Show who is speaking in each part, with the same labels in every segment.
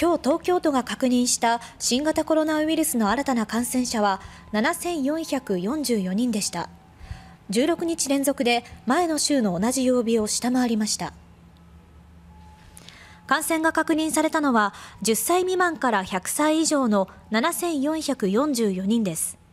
Speaker 1: 今日東京都が確認した新型コロナウイルスの新たな感染者は7444人でした16日連続で前の週の同じ曜日を下回りました感染が確認されたのは10歳未満から100歳以上の7444人です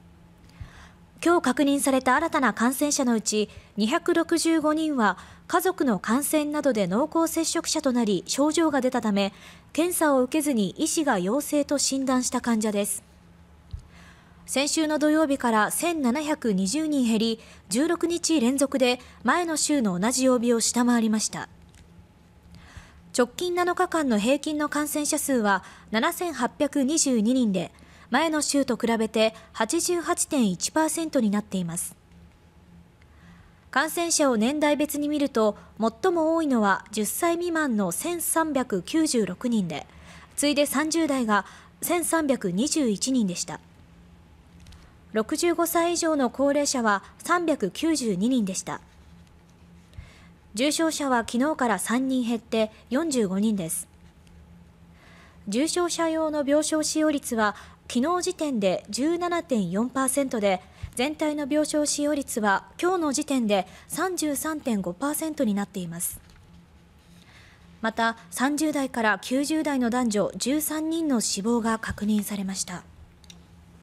Speaker 1: 今日確認された新たな感染者のうち265人は家族の感染などで濃厚接触者となり症状が出たため検査を受けずに医師が陽性と診断した患者です先週の土曜日から1720人減り16日連続で前の週の同じ曜日を下回りました直近7日間の平均の感染者数は7822人で前の週と比べて88.1%になっています。感染者を年代別に見ると、最も多いのは10歳未満の1396人で、次いで30代が1321人でした。65歳以上の高齢者は392人でした。重症者は昨日から3人減って45人です。重症者用の病床使用率は昨日時点で17.4%で全体の病床使用率は今日の時点で33.5%になっていますまた30代から90代の男女13人の死亡が確認されました